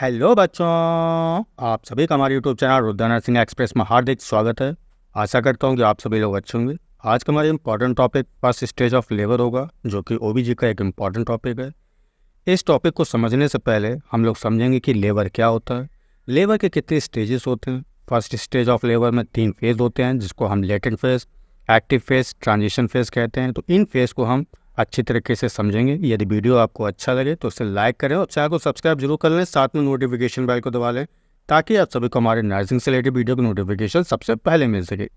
hello बच्चों आप सभी का हमारे YouTube channel Rudranath Singh express में हार्दिक स्वागत है आशा करता हूँ कि आप सभी लोग अच्छे होंगे आज का हमारा important topic first stage of labour होगा जो कि ओ का एक इम्पॉर्टेंट टॉपिक है इस टॉपिक को समझने से पहले हम लोग समझेंगे कि लेबर क्या होता है लेबर के कितने स्टेजेस होते हैं फर्स्ट स्टेज ऑफ लेबर में तीन फेज़ होते हैं जिसको हम latent phase active phase transition phase कहते हैं तो इन फेज़ को हम अच्छी तरीके से समझेंगे यदि वीडियो आपको अच्छा लगे तो उसे लाइक करें और चैनल को सब्सक्राइब जरूर कर लें साथ में नोटिफिकेशन बेल को दबा लें ताकि आप सभी को हमारे नर्सिंग से रिलेटेड वीडियो की नोटिफिकेशन सबसे पहले मिल सके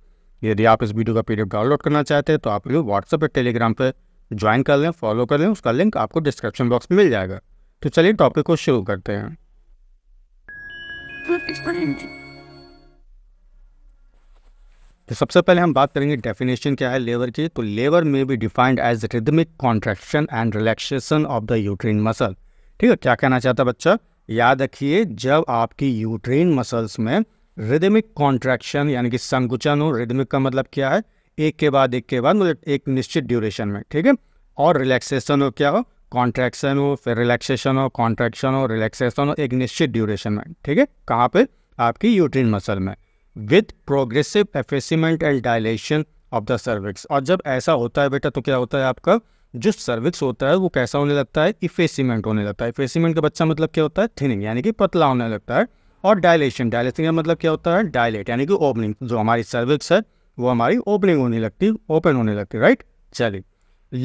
यदि आप इस वीडियो का पीडीएफ डाउनलोड करना चाहते हैं तो आप लोग व्हाट्सएप या टेलीग्राम पर ज्वाइन कर लें फॉलो कर लें उसका लिंक आपको डिस्क्रिप्शन बॉक्स में मिल जाएगा तो चलिए टॉपिक को शुरू करते हैं तो सबसे पहले हम बात करेंगे डेफिनेशन क्या है लेवर की तो लेवर में be defined as rhythmic contraction and relaxation of the uterine muscle ठीक है क्या कहना चाहता है बच्चा याद रखिए जब आपकी यूट्रीन मसल्स में रिदमिक कॉन्ट्रैक्शन यानी कि संकुचन हो रिदमिक का मतलब क्या है एक के बाद एक के बाद मतलब एक निश्चित ड्यूरेशन में ठीक है और रिलैक्सेशन हो क्या हो कॉन्ट्रैक्शन हो फिर रिलैक्सेशन हो कॉन्ट्रैक्शन हो रिलैक्सेशन हो एक निश्चित ड्यूरेशन में ठीक है कहाँ पे आपकी यूट्रीन मसल में with progressive effacement and dilation of the cervix और जब ऐसा होता है बेटा तो क्या होता है आपका जो सर्विक्स होता है वो कैसा होने लगता है इफेसिमेंट होने लगता है इफेसिमेंट का बच्चा मतलब क्या होता है थिनिंग यानी कि पतला होने लगता है और डायलेशन डायलेशन का मतलब क्या होता है डायलेट यानी कि ओपनिंग जो हमारी सर्विक्स है वो हमारी ओपनिंग होने लगती है ओपन होने लगती है राइट चलिए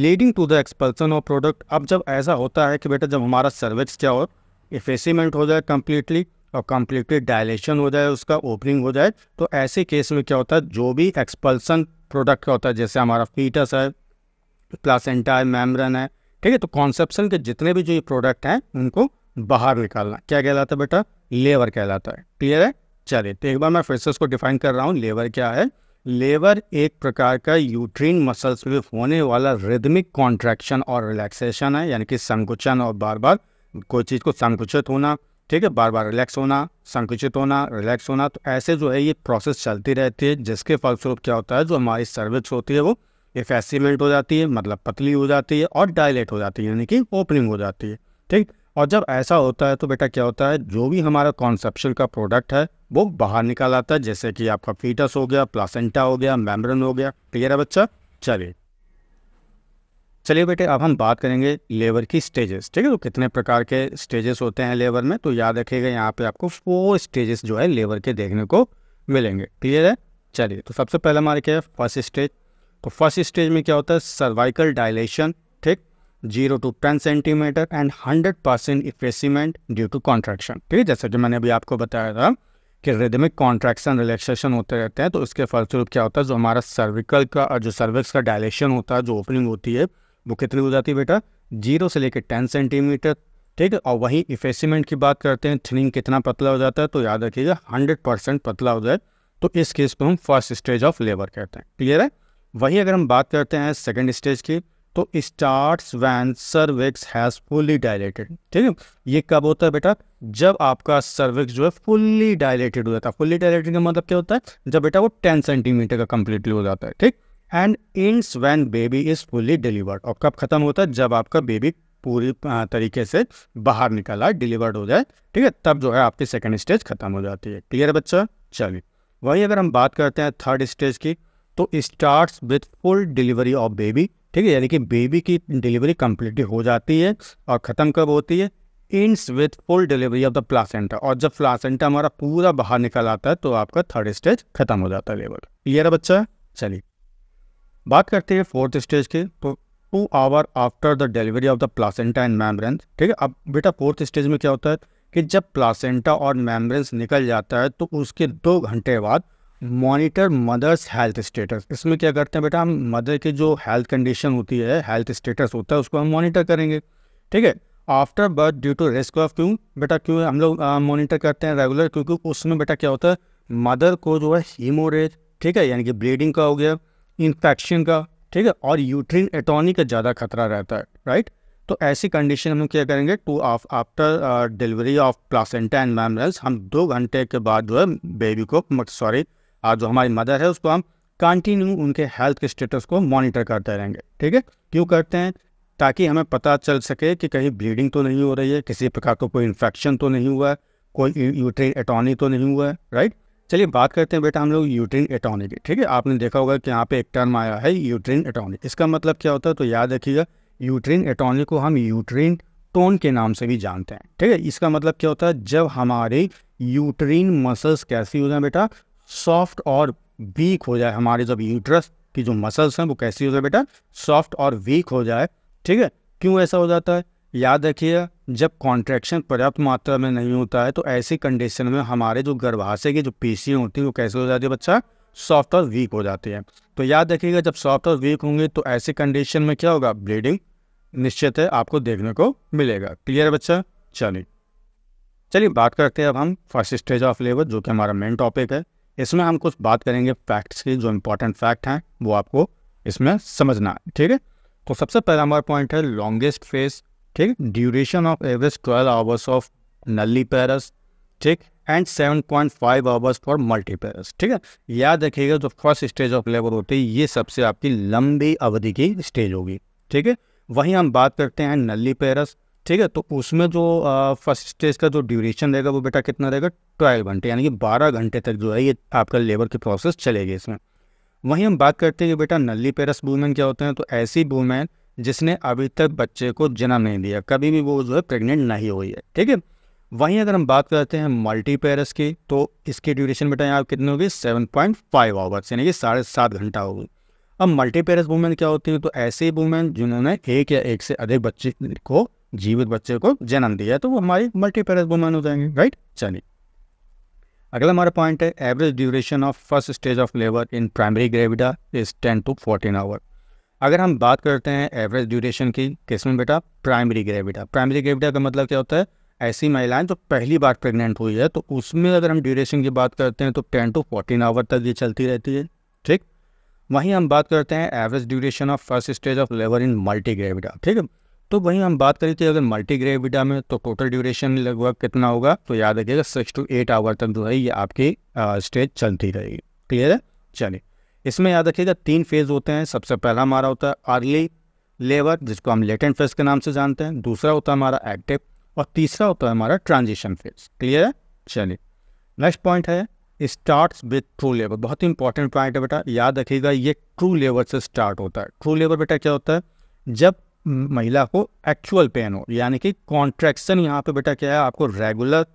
leading to the expulsion of product अब जब ऐसा होता है कि बेटा जब हमारा सर्विक्स क्या हो इफेसिमेंट हो जाए कम्प्लीटली और कम्प्लीटली डायलेशन हो जाए उसका ओपनिंग हो जाए तो ऐसे केस में क्या होता है जो भी एक्सपल्सन प्रोडक्ट का होता है जैसे हमारा फीटस है प्लासेंटा है मैमरन है ठीक है तो कॉन्सेप्शन के जितने भी जो ये प्रोडक्ट हैं उनको बाहर निकालना क्या कहलाता है बेटा लेवर कहलाता है क्लियर है चलिए तो एक बार मैं फिर से उसको डिफाइन कर रहा हूँ लेवर क्या है लेवर एक प्रकार का यूट्रीन मसल्स में होने वाला रिदमिक कॉन्ट्रैक्शन और रिलैक्सेशन है यानी कि संकुचन और बार बार कोई चीज़ को संकुचित होना ठीक है बार बार रिलैक्स होना संकुचित होना रिलैक्स होना तो ऐसे जो है ये प्रोसेस चलती रहती है जिसके फलस्वरूप क्या होता है जो हमारी सर्विक्स होती है वो इफेसिमेंट हो जाती है मतलब पतली हो जाती है और डायलेट हो जाती है यानी कि ओपनिंग हो जाती है ठीक और जब ऐसा होता है तो बेटा क्या होता है जो भी हमारा कॉन्सेप्शन का प्रोडक्ट है वो बाहर निकाल आता है जैसे कि आपका फीटस हो गया प्लासेंटा हो गया मेम्ब्रेन हो गया क्लियर है बच्चा चलिए चलिए बेटे अब हम बात करेंगे लेबर की स्टेजेस ठीक है तो कितने प्रकार के स्टेजेस होते हैं लेबर में तो याद रखिएगा यहाँ पे आपको फोर स्टेजेस जो है लेबर के देखने को मिलेंगे क्लियर है चलिए तो सबसे पहले हमारे क्या है फर्स्ट स्टेज तो फर्स्ट स्टेज में क्या होता है सर्वाइकल डायलेशन ठीक zero to ten centimetre and hundred percent effacement due to contraction ठीक है जैसे कि मैंने अभी आपको बताया था कि रिदमिक कॉन्ट्रैक्शन रिलैक्सेशन होते रहते हैं तो इसके फलस्वरूप क्या होता है जो हमारा सर्विकल का और जो सर्विक्स का डायलेशन होता है जो ओपनिंग होती है वो कितनी हो जाती है बेटा जीरो से लेकर टेन सेंटीमीटर ठीक है और वहीं इफेसिमेंट की बात करते हैं थिनिंग कितना पतला हो जाता है तो याद रखिएगा हंड्रेड परसेंट पतला हो जाए तो इस केस को हम फर्स्ट स्टेज ऑफ लेबर कहते हैं क्लियर है वहीं अगर हम बात करते हैं सेकेंड स्टेज की तो start when cervix has fully dilated ठीक है ये कब होता है बेटा जब आपका सर्विक्स जो है फुल्ली डायलेटेड हो जाता है फुल्ली डायलेटेड का मतलब क्या होता है जब बेटा वो टेन सेंटीमीटर का कंप्लीटली हो जाता है ठीक and ends when baby is fully delivered और कब खत्म होता है जब आपका बेबी पूरी तरीके से बाहर निकला डिलीवर्ड हो जाए ठीक है तब जो है आपकी सेकेंड स्टेज खत्म हो जाती है क्लियर बच्चा चलिए वही अगर हम बात करते हैं थर्ड स्टेज की तो start with full delivery of baby ठीक है यानी कि बेबी की डिलीवरी कंप्लीट हो जाती है और ख़त्म कब होती है ends with full delivery of the placenta और जब प्लासेंटा हमारा पूरा बाहर निकल आता है तो आपका थर्ड स्टेज खत्म हो जाता है लेवल क्लियर है बच्चा चलिए बात करते हैं फोर्थ स्टेज के तो two hour after the delivery of the placenta and membrane ठीक है अब बेटा फोर्थ स्टेज में क्या होता है कि जब प्लासेंटा और मेम्ब्रेन्स निकल जाता है तो उसके दो घंटे बाद मॉनिटर मदर्स हेल्थ स्टेटस इसमें क्या करते हैं बेटा हम मदर की जो हेल्थ कंडीशन होती है हेल्थ स्टेटस होता है उसको हम मॉनिटर करेंगे ठीक है after birth due to risk of क्यों बेटा क्यों हम लोग मॉनिटर करते हैं रेगुलर क्योंकि उसमें बेटा क्या होता है मदर को जो है हीमोरेज ठीक है यानी कि ब्लीडिंग का हो गया इन्फेक्शन का ठीक है और यूट्रीन एटोनी का ज़्यादा खतरा रहता है राइट तो ऐसी कंडीशन हम क्या करेंगे two of after delivery of placenta and membranes हम दो घंटे के बाद जो है बेबी को सॉरी जो हमारी मदर है उसको हम कंटिन्यू उनके हेल्थ के स्टेटस को मॉनिटर करते रहेंगे ठीक है क्यों करते हैं ताकि हमें पता चल सके कि कहीं ब्लीडिंग तो नहीं हो रही है किसी प्रकार का को कोई इन्फेक्शन तो नहीं हुआ है कोई यूट्रीन एटॉनी तो नहीं हुआ है राइट चलिए बात करते हैं बेटा हम लोग यूट्रीन एटॉनी की ठीक है आपने देखा होगा कि यहाँ पे एक टर्म आया है यूट्रीन एटॉनी इसका मतलब क्या होता है तो याद रखिएगा यूट्रीन एटॉनी को हम यूट्रीन टोन के नाम से भी जानते हैं ठीक है इसका मतलब क्या होता है जब हमारे यूट्रीन मसल्स कैसी हो जाए बेटा सॉफ्ट और वीक हो जाए हमारे जब यूट्रस की जो मसल्स हैं वो कैसी हो जाए बेटा सॉफ्ट और वीक हो जाए ठीक है क्यों ऐसा हो जाता है याद रखिए जब कॉन्ट्रैक्शन पर्याप्त मात्रा में नहीं होता है तो ऐसी कंडीशन में हमारे जो गर्भाशय की जो पीसी होती है वो कैसे हो जाती है बच्चा सॉफ्ट और वीक हो जाती है तो याद रखिएगा जब सॉफ्ट और वीक होंगे तो ऐसी कंडीशन में क्या होगा ब्लीडिंग निश्चित है आपको देखने को मिलेगा क्लियर बच्चा चलिए चलिए बात करते हैं अब हम फर्स्ट स्टेज ऑफ लेबर जो कि हमारा मेन टॉपिक है इसमें हम कुछ बात करेंगे फैक्ट्स की जो इंपॉर्टेंट फैक्ट हैं वो आपको इसमें समझना है ठीक है तो सबसे पहला हमारा पॉइंट है लॉन्गेस्ट फेस ठीक duration of average twelve hours of nulliparous ठीक and seven point five hours for multiparous ठीक है याद रखिएगा जो फर्स्ट स्टेज ऑफ लेबर होती है ये सबसे आपकी लंबी अवधि की स्टेज होगी ठीक है वहीं हम बात करते हैं नली पैरस ठीक है तो उसमें जो फर्स्ट स्टेज का जो ड्यूरेशन रहेगा वो बेटा कितना रहेगा ट्वेल्व घंटे यानी कि बारह घंटे तक जो है ये आपका लेबर की प्रोसेस चलेगी इसमें वहीं हम बात करते हैं कि बेटा नली पेरस वूमेन क्या होते हैं तो ऐसी वूमेन जिसने अभी तक बच्चे को जन्म नहीं दिया कभी भी वो जो है प्रेगनेंट नहीं हुई है ठीक है वहीं अगर हम बात करते हैं मल्टी की तो इसकी ड्यूरेशन बेटा यहाँ कितनी होगी सेवन पॉइंट फाइव आवर्स यानी कि साढ़े सात घंटा होगी अब मल्टी पेयरस वूमेन क्या होती है तो ऐसी वूमेन जिन्होंने एक या एक से अधिक बच्चे को जीवित बच्चे को जन्म दिया तो वो हमारी मल्टी पेयरस वूमेन हो जाएंगे राइट चलिए अगला हमारा पॉइंट है average duration of first stage of labour in primary gravida is ten to fourteen hour अगर हम बात करते हैं एवरेज ड्यूरेशन की किसमें बेटा प्राइमरी ग्रेविडा प्राइमरी ग्रेविटा का मतलब क्या होता है ऐसी महिलाएं जो पहली बार प्रेग्नेंट हुई है तो उसमें अगर हम ड्यूरेशन की बात करते हैं तो टेन टू फोर्टीन आवर तक ये चलती रहती है ठीक वहीं हम बात करते हैं average duration of first stage of labour in multigravida ठीक है तो वहीं हम बात करी थी अगर मल्टी ग्रेविटा में तो टोटल ड्यूरेशन लगभग कितना होगा तो याद रखिएगा सिक्स टू एट आवर तक जो है ये आपकी स्टेज चलती रहेगी क्लियर है चलिए इसमें याद रखिएगा तीन फेज़ होते हैं सबसे पहला हमारा होता है अर्ली लेबर जिसको हम लेटेंट फेज़ के नाम से जानते हैं दूसरा होता है हमारा एक्टिव और तीसरा होता है हमारा ट्रांजिशन फेज़ क्लियर है चलिए नेक्स्ट पॉइंट है स्टार्ट विथ ट्रू लेबर बहुत ही इंपॉर्टेंट पॉइंट है बेटा याद रखिएगा ये ट्रू लेबर से स्टार्ट होता है ट्रू लेबर बेटा क्या होता है जब महिला को एक्चुअल पेन हो यानी कि कॉन्ट्रैक्शन यहाँ पे बेटा क्या है आपको रेगुलर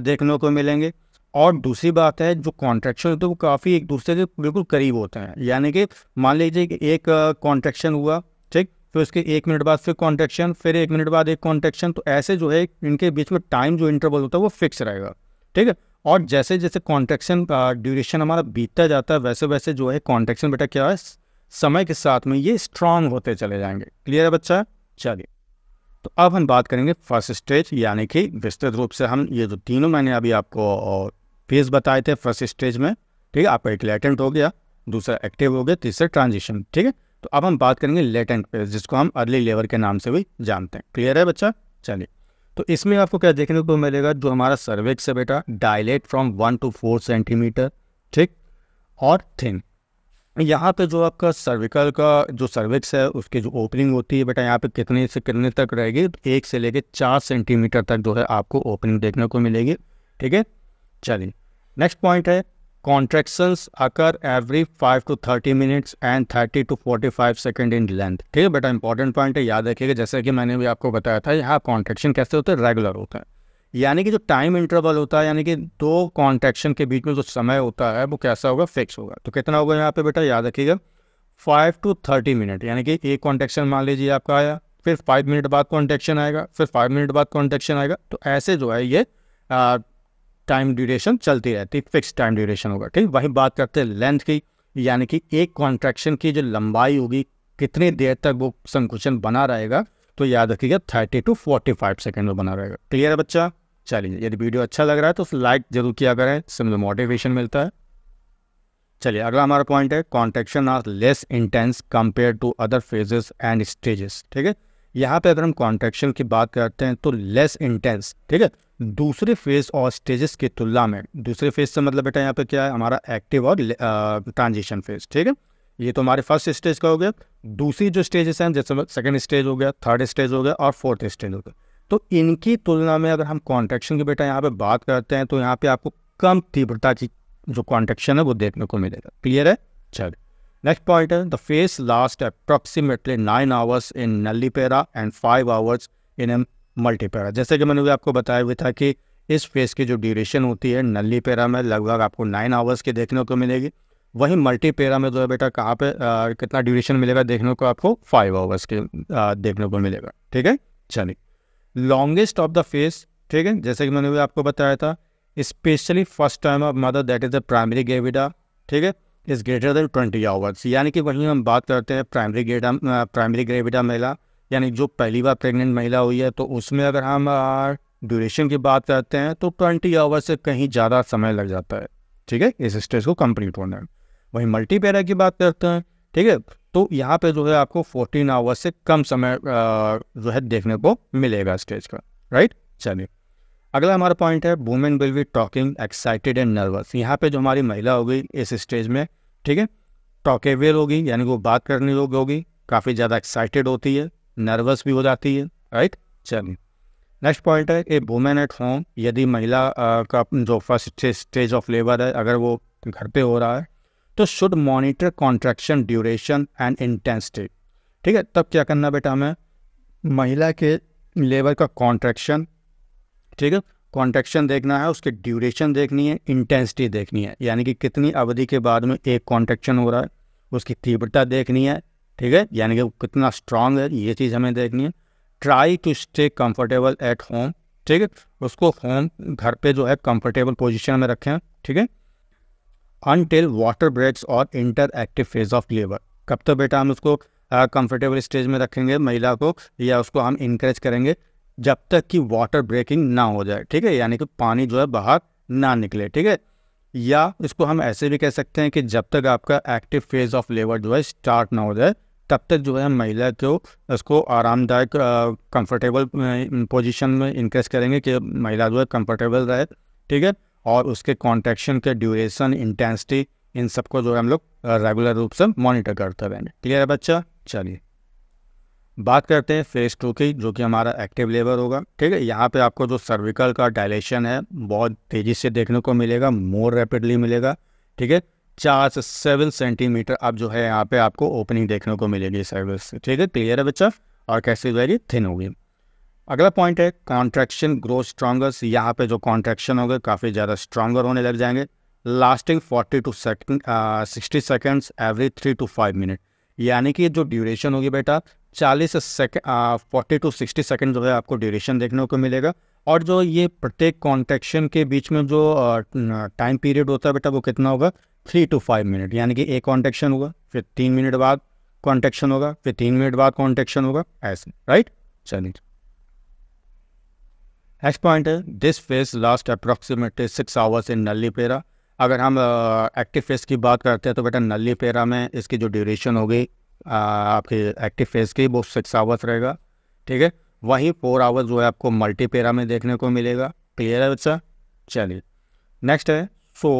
देखने को मिलेंगे और दूसरी बात है जो कॉन्ट्रेक्शन होते हैं वो काफ़ी एक दूसरे के बिल्कुल करीब होते हैं यानी कि मान लीजिए कि एक कॉन्ट्रेक्शन हुआ ठीक फिर उसके एक मिनट बाद फिर कॉन्ट्रेक्शन फिर एक मिनट बाद एक कॉन्ट्रेक्शन तो ऐसे जो है इनके बीच में टाइम जो इंटरवल होता है वो फिक्स रहेगा ठीक है और जैसे जैसे कॉन्ट्रेक्शन ड्यूरेशन हमारा बीतता जाता है वैसे वैसे जो है कॉन्ट्रेक्शन बेटा क्या है समय के साथ में ये स्ट्रांग होते चले जाएंगे क्लियर है बच्चा चलिए तो अब हम बात करेंगे फर्स्ट स्टेज यानी कि विस्तृत रूप से हम ये जो तीनों मैंने अभी आपको फेज बताए थे फर्स्ट स्टेज में ठीक है आपका एक लेटेंट हो गया दूसरा एक्टिव हो गया तीसरा ट्रांजिशन ठीक है तो अब हम बात करेंगे लेटेंट फेज जिसको हम अर्ली लेवर के नाम से भी जानते हैं क्लियर है बच्चा चलिए तो इसमें आपको क्या देखने को मिलेगा जो हमारा सर्वेक्स है बेटा dilate from one to four centimetre ठीक और थिन यहाँ पे जो आपका सर्विकल का जो सर्विक्स है उसकी जो ओपनिंग होती है बेटा यहाँ पे कितने से कितने तक रहेगी तो एक से लेके चार सेंटीमीटर तक जो है आपको ओपनिंग देखने को मिलेगी ठीक है चलिए नेक्स्ट पॉइंट है contractions occur every five to thirty minutes and thirty to forty five second in length ठीक है बेटा इंपॉर्टेंट पॉइंट है याद रखिएगा जैसे कि मैंने भी आपको बताया था यहाँ कॉन्ट्रेक्शन कैसे होते हैं रेगुलर होता है यानी कि जो टाइम इंटरवल होता है यानी कि दो कॉन्ट्रेक्शन के बीच में जो समय होता है वो कैसा होगा फिक्स होगा तो कितना होगा यहाँ पे बेटा याद रखिएगा फाइव टू थर्टी मिनट यानी कि एक कॉन्ट्रेक्शन मान लीजिए आपका आया फिर फाइव मिनट बाद कॉन्ट्रेक्शन आएगा फिर फाइव मिनट बाद कॉन्ट्रेक्शन आएगा तो ऐसे जो है ये टाइम ड्यूरेशन चलती रहती है फिक्स टाइम ड्यूरेशन होगा ठीक वही बात करते हैं लेंथ की यानी कि एक कॉन्ट्रैक्शन की जो लंबाई होगी कितनी देर तक वो संकुचन बना रहेगा तो याद रखिएगा thirty to forty five second में बना रहेगा क्लियर है बच्चा चलिए यदि वीडियो अच्छा लग रहा है तो लाइक जरूर किया करें इससे मुझे मोटिवेशन मिलता है चलिए अगला हमारा पॉइंट है contraction are less intense compare to other phases and stages ठीक है यहाँ पे अगर हम कॉन्ट्रेक्शन की बात करते हैं तो लेस इंटेंस ठीक है दूसरे फेज और स्टेजेस की तुलना में दूसरे फेज से मतलब बेटा यहाँ पे क्या है हमारा एक्टिव और ट्रांजिशन फेज ठीक है ये तो हमारे फर्स्ट स्टेज का हो गया दूसरी जो स्टेजेस हैं जैसे सेकंड मतलब स्टेज हो गया थर्ड स्टेज हो गया और फोर्थ स्टेज हो गया तो इनकी तुलना में अगर हम कॉन्ट्रेक्शन की बेटा यहाँ पे बात करते हैं तो यहाँ पे आपको कम तीव्रता की जो कॉन्ट्रेक्शन है वो देखने को मिलेगा क्लियर है चलिए Next point is the phase lasts approximately 9 hours in Nallipera and 5 hours in multipara जैसे कि मैंने भी आपको बताया हुआ था कि इस फेस की जो ड्यूरेशन होती है नल्लीपेरा में लगभग आपको नाइन आवर्स की देखने को मिलेगी वहीं मल्टीपेरा में जो है बेटा कहाँ पे आ, कितना ड्यूरेशन मिलेगा देखने को आपको फाइव आवर्स के आ, देखने को मिलेगा ठीक है चलिए लॉन्गेस्ट ऑफ द फेस ठीक है जैसे कि मैंने भी आपको बताया था specially first time of mother that is the primary gravida ठीक है is greater than twenty hours यानी कि वहीं हम बात करते हैं प्राइमरी ग्रेडा प्राइमरी ग्रेविडा महिला यानी जो पहली बार प्रेग्नेंट महिला हुई है तो उसमें अगर हम ड्यूरेशन की बात करते हैं तो ट्वेंटी आवर्स से कहीं ज़्यादा समय लग जाता है ठीक है इस स्टेज को कंप्लीट होने में वहीं मल्टीपेरा की बात करते हैं ठीक है तो यहाँ पे जो है आपको फोर्टीन आवर्स से कम समय जो है देखने को मिलेगा स्टेज का राइट चलिए अगला हमारा पॉइंट है women will be talking excited and nervous यहाँ पे जो हमारी महिला होगी इस स्टेज में ठीक है टॉकेबल होगी यानी वो बात करने योग्य होगी काफ़ी ज़्यादा एक्साइटेड होती है नर्वस भी हो जाती है राइट चलिए नेक्स्ट पॉइंट है ए वुमेन एट होम यदि महिला आ, का जो फर्स्ट स्टेज ऑफ लेबर है अगर वो घर पे हो रहा है तो should monitor contraction duration and intensity ठीक है तब क्या करना बेटा हमें महिला के लेबर का कॉन्ट्रैक्शन ठीक है कॉन्ट्रेक्शन देखना है उसकी ड्यूरेशन देखनी है इंटेंसिटी देखनी है यानी कि कितनी अवधि के बाद में एक कॉन्ट्रेक्शन हो रहा है उसकी तीव्रता देखनी है ठीक है यानी कि वो कितना स्ट्रांग है ये चीज़ हमें देखनी है try to stay comfortable at home ठीक है उसको होम घर पे जो है कंफर्टेबल पोजिशन में रखें ठीक है अनटिल वाटर ब्रेक्स और enter active phase of labour कब तक तो बेटा हम उसको कंफर्टेबल स्टेज में रखेंगे महिला को या उसको हम इंकरेज करेंगे जब तक कि वाटर ब्रेकिंग ना हो जाए ठीक है यानी कि पानी जो है बाहर ना निकले ठीक है या इसको हम ऐसे भी कह सकते हैं कि जब तक आपका एक्टिव फेज ऑफ लेबर जो है स्टार्ट ना हो जाए तब तक जो है महिला को तो उसको आरामदायक कंफर्टेबल पोजीशन में इंक्रेस करेंगे कि महिला जो है कंफर्टेबल रहे ठीक है और उसके कॉन्ट्रेक्शन के ड्यूरेशन इंटेंसिटी इन सबको जो है हम लोग रेगुलर रूप से मॉनिटर करते रहेंगे क्लियर है बच्चा चलिए बात करते हैं फेस टू की जो कि हमारा एक्टिव लेबर होगा ठीक है यहाँ पे आपको जो सर्विकल का डायलेशन है बहुत तेज़ी से देखने को मिलेगा मोर रैपिडली मिलेगा ठीक है चार से सेवन सेंटीमीटर अब जो है यहाँ पे आपको ओपनिंग देखने को मिलेगी सर्विस ठीक है क्लियर है बच्चा और कैसे वेरी थिन होगी अगला पॉइंट है कॉन्ट्रेक्शन ग्रो स्ट्रांगर्स यहाँ पे जो कॉन्ट्रेक्शन होंगे काफ़ी ज़्यादा स्ट्रांगर होने लग जाएंगे lasting forty to second sixty seconds every three to five minute यानी कि जो ड्यूरेशन होगी बेटा चालीस second forty to sixty second जो है आपको ड्यूरेशन देखने को मिलेगा और जो ये प्रत्येक कॉन्ट्रेक्शन के बीच में जो टाइम पीरियड होता है बेटा वो कितना होगा थ्री टू फाइव मिनट यानी कि एक कॉन्ट्रेक्शन होगा फिर तीन मिनट बाद कॉन्ट्रेक्शन होगा फिर तीन मिनट बाद कॉन्ट्रेक्शन होगा ऐसे राइट चलिए नेक्स्ट पॉइंट है this phase last approximately six hours in nullipara अगर हम एक्टिव uh, फेस की बात करते हैं तो बेटा नली पेरा में इसकी जो ड्यूरेशन होगी आपके एक्टिव फेज के वो सिक्स आवर्स रहेगा ठीक है वहीं फोर आवर्स जो है आपको मल्टीपेरा में देखने को मिलेगा क्लियर है बच्चा चलिए नेक्स्ट है सो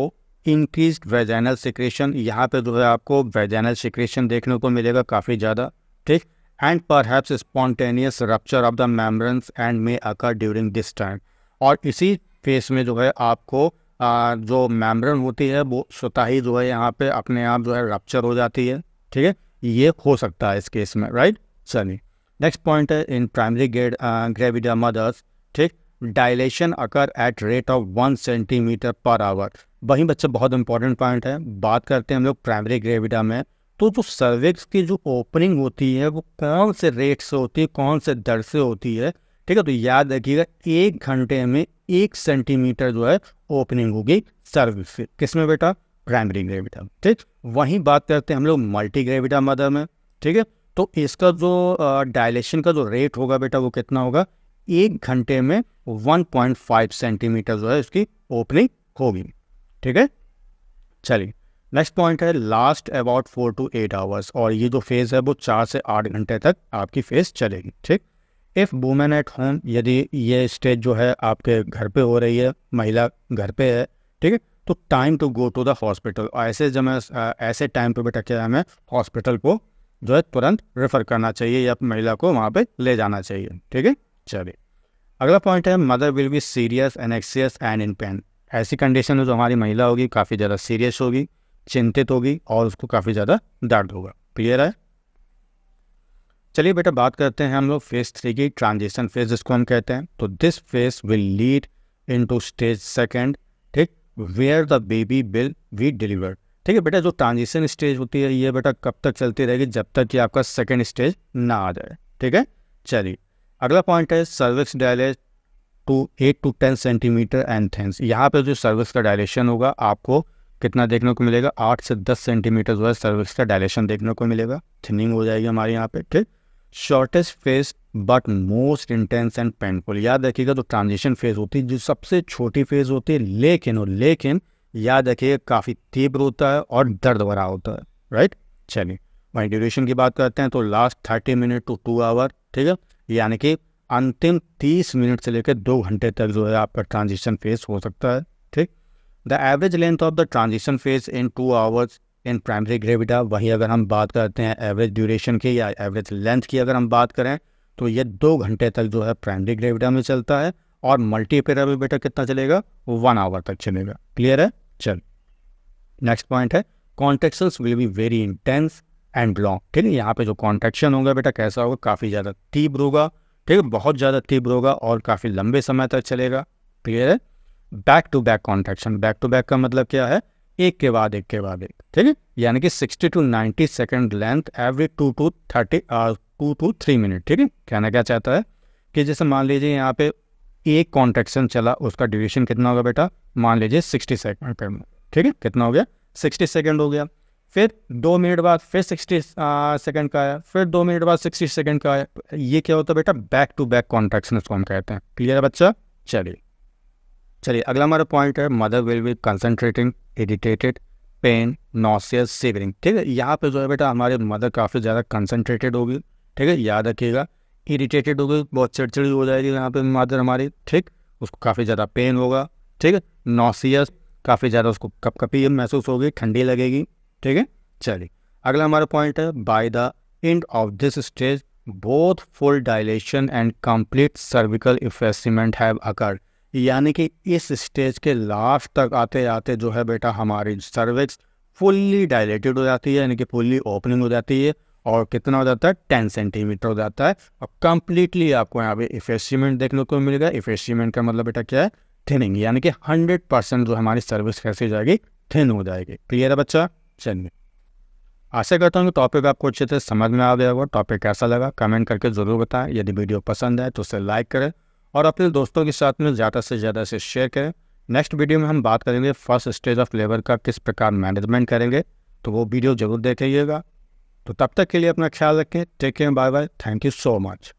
इंक्रीज वेजैनल सिक्रेशन यहाँ पे जो है आपको वेजैनल सिक्रेशन देखने को मिलेगा काफ़ी ज़्यादा ठीक एंड पर perhaps spontaneous rupture of the membranes and may occur during this time और इसी फेस में जो है आपको आ, जो मेम्ब्रेन होती है वो स्वतः ही जो है यहाँ पे अपने आप जो है रप्चर हो जाती है ठीक है ये हो सकता है इस केस में राइट चलिए नेक्स्ट पॉइंट है इन प्राइमरी गेड ग्रेविडा मदर्स ठीक dilation occur at rate of one centimetre per hour वहीं बच्चे बहुत इंपॉर्टेंट पॉइंट है बात करते हैं हम लोग प्राइमरी ग्रेविडा में तो जो सर्विक्स की जो ओपनिंग होती है वो कौन से रेट से होती है कौन से दर से होती है ठीक है तो याद रखिएगा एक घंटे में एक सेंटीमीटर जो है ओपनिंग होगी सर्विक्स किस में बेटा प्राइमरी ग्रेविटा ठीक वहीं बात करते हैं हम लोग मल्टी ग्रेविटा मदर में ठीक है तो इसका जो डायलेशन का जो रेट होगा बेटा वो कितना होगा एक घंटे में 1.5 सेंटीमीटर जो है इसकी ओपनिंग होगी ठीक है चलिए नेक्स्ट पॉइंट है last about four to eight hours और ये जो फेज़ है वो चार से आठ घंटे तक आपकी फेज़ चलेगी ठीक इफ़ वुमेन एट होम यदि ये स्टेज जो है आपके घर पे हो रही है महिला घर पे है ठीक है तो time to go to the hospital ऐसे जब ऐसे टाइम पर बेटा क्या हमें हॉस्पिटल को जो है तुरंत रेफर करना चाहिए या महिला को वहाँ पे ले जाना चाहिए ठीक है चलिए अगला पॉइंट है mother will be serious and anxious and in pain ऐसी कंडीशन में जो हमारी महिला होगी काफ़ी ज़्यादा सीरियस होगी चिंतित होगी और उसको काफ़ी ज़्यादा दर्द होगा क्लियर है चलिए बेटा बात करते हैं हम लोग फेज थ्री की ट्रांजिशन फेज जिसको हम कहते हैं तो this phase will lead into stage second where the baby will be delivered ठीक है बेटा जो ट्रांजिशन स्टेज होती है ये बेटा कब तक चलती रहेगी जब तक कि आपका सेकेंड स्टेज ना आ जाए ठीक है चलिए अगला पॉइंट है cervix dilates to eight to ten centimetre and thence यहाँ पर जो सर्विक्स का डायलेशन होगा आपको कितना देखने को मिलेगा आठ से दस सेंटीमीटर जो है सर्विक्स का डायलेशन देखने को मिलेगा थिनिंग हो जाएगी हमारे यहाँ पे ठीक shortest phase but most intense and painful याद रखिएगा तो ट्रांजिशन फेज होती है जो सबसे छोटी फेज होती है लेकिन और लेकिन याद रखिएगा काफ़ी तीव्र होता है और दर्द भरा होता है राइट चलिए वहीं ड्यूरेशन की बात करते हैं तो last thirty minute to two hour ठीक है यानी कि अंतिम तीस मिनट से लेकर दो घंटे तक जो है आपका ट्रांजिशन फेज हो सकता है ठीक the average length of the transition phase in two hours in primary gravida वहीं अगर हम बात करते हैं एवरेज ड्यूरेशन की या एवरेज लेंथ की अगर हम बात करें तो ये दो घंटे तक जो है प्राइमरी ग्रेविटा में चलता है और मल्टी पैरामीटर कितना चलेगा वन आवर तक चलेगा क्लियर है चल नेक्स्ट पॉइंट है contraction will be very intense and long ठीक है यहाँ पे जो कॉन्ट्रेक्शन होगा बेटा कैसा होगा काफ़ी ज़्यादा तीव्र होगा ठीक है बहुत ज़्यादा तीव्र होगा और काफ़ी लंबे समय तक चलेगा क्लियर है back to back contraction back to back का मतलब क्या है एक के बाद एक के बाद एक ठीक है यानी कि 60 to 90 second length every two to thirty two to three minute ठीक है कहना क्या चाहता है कि जैसे मान लीजिए यहाँ पे एक कॉन्ट्रेक्शन चला उसका ड्यूरेशन कितना होगा बेटा मान लीजिए 60 सेकंड पर ठीक है कितना हो गया 60 सेकंड हो गया फिर दो मिनट बाद फिर 60 सेकंड का आया फिर दो मिनट बाद 60 सेकंड का आया ये क्या होता है बेटा बैक टू बैक कॉन्ट्रेक्शन इसको हम कहते हैं क्लियर है बच्चा चलिए चलिए अगला हमारा पॉइंट है mother will be concentrating irritated pain nauseous shivering ठीक है यहाँ पे जो है बेटा हमारे मदर काफ़ी ज़्यादा कंसनट्रेटेड होगी ठीक है याद रखिएगा इरिटेटेड होगी बहुत चिड़चिड़ी हो जाएगी यहाँ पे मदर हमारी ठीक उसको काफ़ी ज़्यादा पेन होगा ठीक है नॉसियस काफ़ी ज़्यादा उसको कपकपी महसूस होगी ठंडी लगेगी ठीक है चलिए अगला हमारा पॉइंट है by the end of this stage both full dilation and complete cervical effacement have occurred यानी कि इस स्टेज के लास्ट तक आते आते जो है बेटा हमारी सर्विक्स फुल्ली डायलेटेड हो जाती है यानी कि फुल्ली ओपनिंग हो जाती है और कितना हो जाता है टेन सेंटीमीटर हो जाता है और कंप्लीटली आपको यहाँ पे इफेसिमेंट देखने को मिलेगा इफेसिमेंट का मतलब बेटा क्या है थिनिंग यानी कि हंड्रेड परसेंट जो हमारी सर्विस कैसी जाएगी थिन हो जाएगी क्लियर है बच्चा चलिए आशा करता हूँ कि टॉपिक आपको अच्छे से समझ में आ गया होगा टॉपिक कैसा लगा कमेंट करके ज़रूर बताएं यदि वीडियो पसंद आए तो उसे लाइक करें और अपने दोस्तों के साथ में ज़्यादा से ज़्यादा इसे शेयर करें नेक्स्ट वीडियो में हम बात करेंगे फर्स्ट स्टेज ऑफ लेबर का किस प्रकार मैनेजमेंट करेंगे तो वो वीडियो ज़रूर देखिएगा तो तब तक के लिए अपना ख्याल रखें take care bye bye thank you so much